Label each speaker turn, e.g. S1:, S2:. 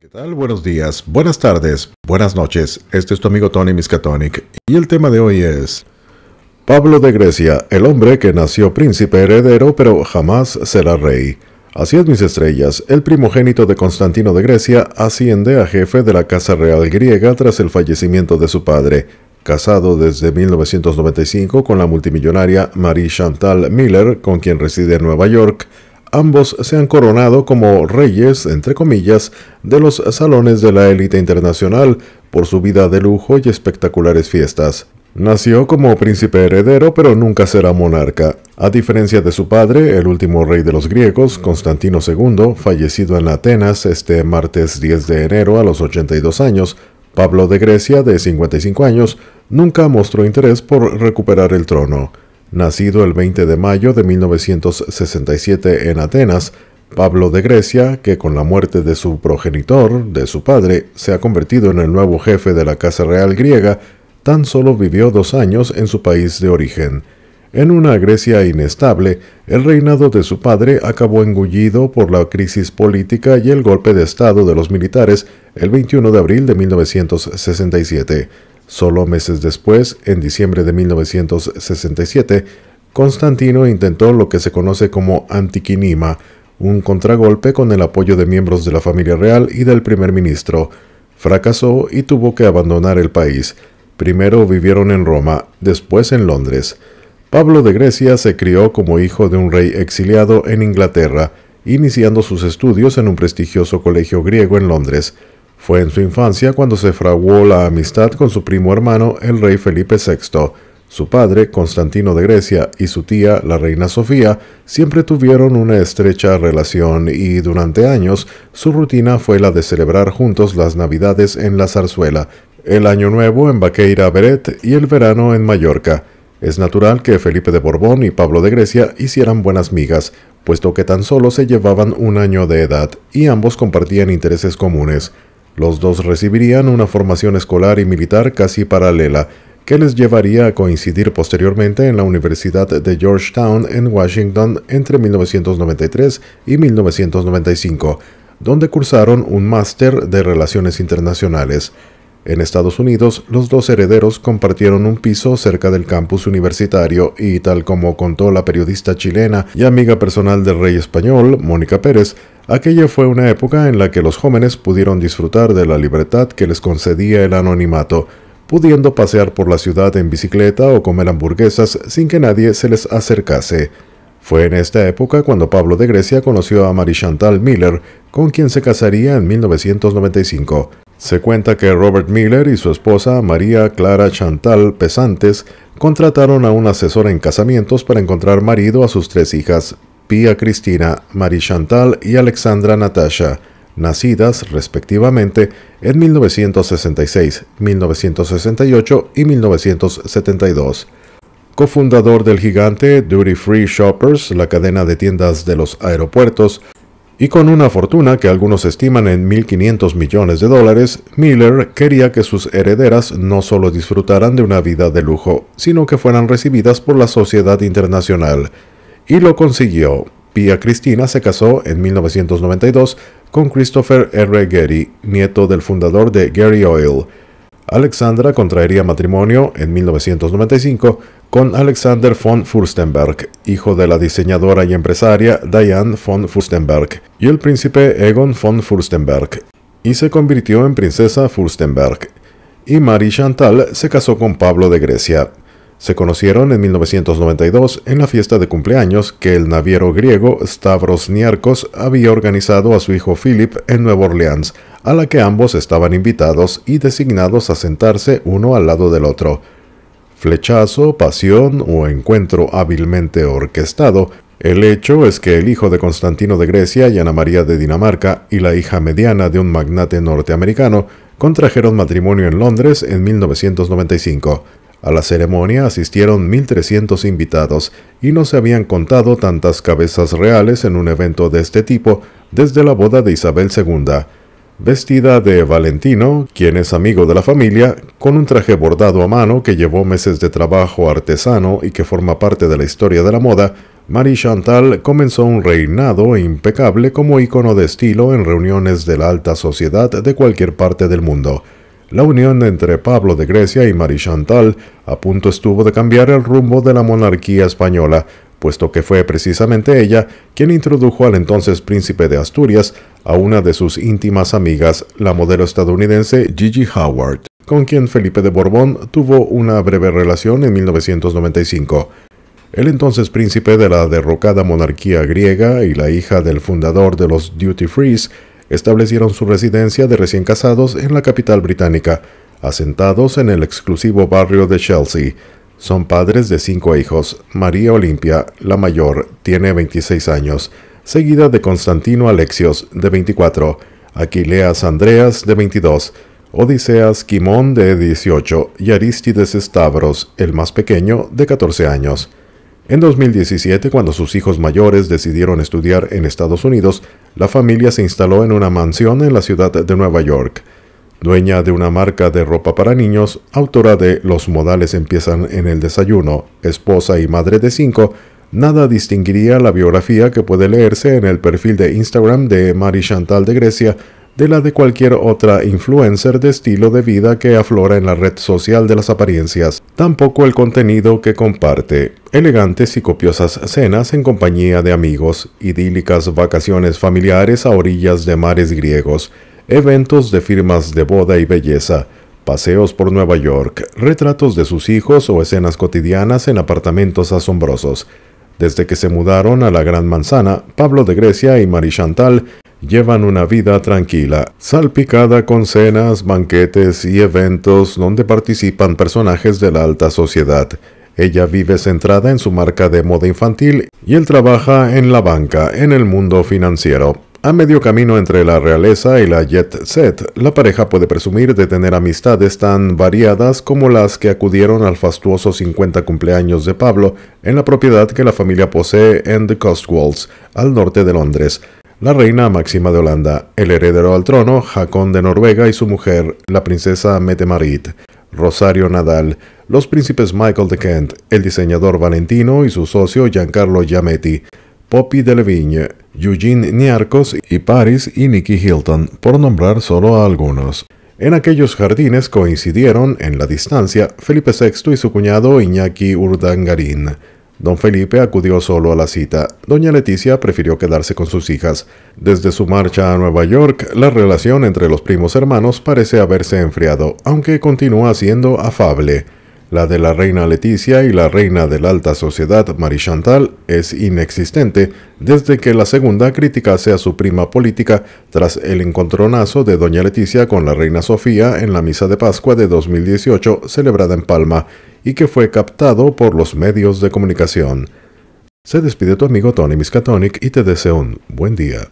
S1: ¿Qué tal? Buenos días, buenas tardes, buenas noches. Este es tu amigo Tony Miskatonic y el tema de hoy es Pablo de Grecia, el hombre que nació príncipe heredero pero jamás será rey. Así es, mis estrellas, el primogénito de Constantino de Grecia asciende a jefe de la Casa Real griega tras el fallecimiento de su padre, casado desde 1995 con la multimillonaria Marie Chantal Miller, con quien reside en Nueva York ambos se han coronado como reyes, entre comillas, de los salones de la élite internacional por su vida de lujo y espectaculares fiestas. Nació como príncipe heredero, pero nunca será monarca. A diferencia de su padre, el último rey de los griegos, Constantino II, fallecido en Atenas este martes 10 de enero a los 82 años, Pablo de Grecia, de 55 años, nunca mostró interés por recuperar el trono. Nacido el 20 de mayo de 1967 en Atenas, Pablo de Grecia, que con la muerte de su progenitor, de su padre, se ha convertido en el nuevo jefe de la Casa Real griega, tan solo vivió dos años en su país de origen. En una Grecia inestable, el reinado de su padre acabó engullido por la crisis política y el golpe de Estado de los militares el 21 de abril de 1967. Solo meses después, en diciembre de 1967, Constantino intentó lo que se conoce como antiquinima, un contragolpe con el apoyo de miembros de la familia real y del primer ministro. Fracasó y tuvo que abandonar el país. Primero vivieron en Roma, después en Londres. Pablo de Grecia se crió como hijo de un rey exiliado en Inglaterra, iniciando sus estudios en un prestigioso colegio griego en Londres. Fue en su infancia cuando se fraguó la amistad con su primo hermano, el rey Felipe VI. Su padre, Constantino de Grecia, y su tía, la reina Sofía, siempre tuvieron una estrecha relación y durante años su rutina fue la de celebrar juntos las Navidades en la zarzuela, el Año Nuevo en Baqueira Beret y el verano en Mallorca. Es natural que Felipe de Borbón y Pablo de Grecia hicieran buenas migas, puesto que tan solo se llevaban un año de edad y ambos compartían intereses comunes. Los dos recibirían una formación escolar y militar casi paralela, que les llevaría a coincidir posteriormente en la Universidad de Georgetown en Washington entre 1993 y 1995, donde cursaron un máster de Relaciones Internacionales. En Estados Unidos, los dos herederos compartieron un piso cerca del campus universitario y, tal como contó la periodista chilena y amiga personal del rey español, Mónica Pérez, Aquella fue una época en la que los jóvenes pudieron disfrutar de la libertad que les concedía el anonimato, pudiendo pasear por la ciudad en bicicleta o comer hamburguesas sin que nadie se les acercase. Fue en esta época cuando Pablo de Grecia conoció a Marie Chantal Miller, con quien se casaría en 1995. Se cuenta que Robert Miller y su esposa María Clara Chantal Pesantes contrataron a un asesor en casamientos para encontrar marido a sus tres hijas, Pia Cristina, Marie Chantal y Alexandra Natasha, nacidas respectivamente en 1966, 1968 y 1972. Cofundador del gigante Duty Free Shoppers, la cadena de tiendas de los aeropuertos, y con una fortuna que algunos estiman en 1.500 millones de dólares, Miller quería que sus herederas no solo disfrutaran de una vida de lujo, sino que fueran recibidas por la sociedad internacional y lo consiguió. Pia Cristina se casó en 1992 con Christopher R. gerry nieto del fundador de Gary Oil. Alexandra contraería matrimonio en 1995 con Alexander von Furstenberg, hijo de la diseñadora y empresaria Diane von Furstenberg y el príncipe Egon von Furstenberg, y se convirtió en princesa Furstenberg. Y Marie Chantal se casó con Pablo de Grecia. Se conocieron en 1992 en la fiesta de cumpleaños que el naviero griego Stavros Niarcos había organizado a su hijo Philip en Nueva Orleans, a la que ambos estaban invitados y designados a sentarse uno al lado del otro. Flechazo, pasión o encuentro hábilmente orquestado, el hecho es que el hijo de Constantino de Grecia y Ana María de Dinamarca y la hija mediana de un magnate norteamericano contrajeron matrimonio en Londres en 1995. A la ceremonia asistieron 1.300 invitados y no se habían contado tantas cabezas reales en un evento de este tipo desde la boda de Isabel II. Vestida de Valentino, quien es amigo de la familia, con un traje bordado a mano que llevó meses de trabajo artesano y que forma parte de la historia de la moda, Marie Chantal comenzó un reinado impecable como ícono de estilo en reuniones de la alta sociedad de cualquier parte del mundo. La unión entre Pablo de Grecia y Marie Chantal a punto estuvo de cambiar el rumbo de la monarquía española, puesto que fue precisamente ella quien introdujo al entonces príncipe de Asturias a una de sus íntimas amigas, la modelo estadounidense Gigi Howard, con quien Felipe de Borbón tuvo una breve relación en 1995. El entonces príncipe de la derrocada monarquía griega y la hija del fundador de los Duty Frees establecieron su residencia de recién casados en la capital británica, asentados en el exclusivo barrio de Chelsea. Son padres de cinco hijos. María Olimpia, la mayor, tiene 26 años, seguida de Constantino Alexios, de 24, Aquileas Andreas, de 22, Odiseas Quimón, de 18, y Aristides Stavros, el más pequeño, de 14 años. En 2017, cuando sus hijos mayores decidieron estudiar en Estados Unidos, la familia se instaló en una mansión en la ciudad de Nueva York. Dueña de una marca de ropa para niños, autora de Los modales empiezan en el desayuno, esposa y madre de cinco, nada distinguiría la biografía que puede leerse en el perfil de Instagram de Mari Chantal de Grecia de la de cualquier otra influencer de estilo de vida que aflora en la red social de las apariencias, tampoco el contenido que comparte. Elegantes y copiosas cenas en compañía de amigos, idílicas vacaciones familiares a orillas de mares griegos, eventos de firmas de boda y belleza, paseos por Nueva York, retratos de sus hijos o escenas cotidianas en apartamentos asombrosos. Desde que se mudaron a la Gran Manzana, Pablo de Grecia y Marie Chantal llevan una vida tranquila, salpicada con cenas, banquetes y eventos donde participan personajes de la alta sociedad. Ella vive centrada en su marca de moda infantil y él trabaja en la banca, en el mundo financiero. A medio camino entre la realeza y la jet set, la pareja puede presumir de tener amistades tan variadas como las que acudieron al fastuoso 50 cumpleaños de Pablo en la propiedad que la familia posee en The Cotswolds, al norte de Londres la reina Máxima de Holanda, el heredero al trono, Jacón de Noruega y su mujer, la princesa Mette Marit, Rosario Nadal, los príncipes Michael de Kent, el diseñador Valentino y su socio Giancarlo Giametti, Poppy Delevingne, Eugene Niarcos y Paris y Nicky Hilton, por nombrar solo a algunos. En aquellos jardines coincidieron, en la distancia, Felipe VI y su cuñado Iñaki Urdangarín. Don Felipe acudió solo a la cita. Doña Leticia prefirió quedarse con sus hijas. Desde su marcha a Nueva York, la relación entre los primos hermanos parece haberse enfriado, aunque continúa siendo afable. La de la reina Leticia y la reina de la alta sociedad, Marie Chantal, es inexistente desde que la segunda criticase a su prima política tras el encontronazo de doña Leticia con la reina Sofía en la misa de Pascua de 2018 celebrada en Palma y que fue captado por los medios de comunicación. Se despide tu amigo Tony Miskatonic y te deseo un buen día.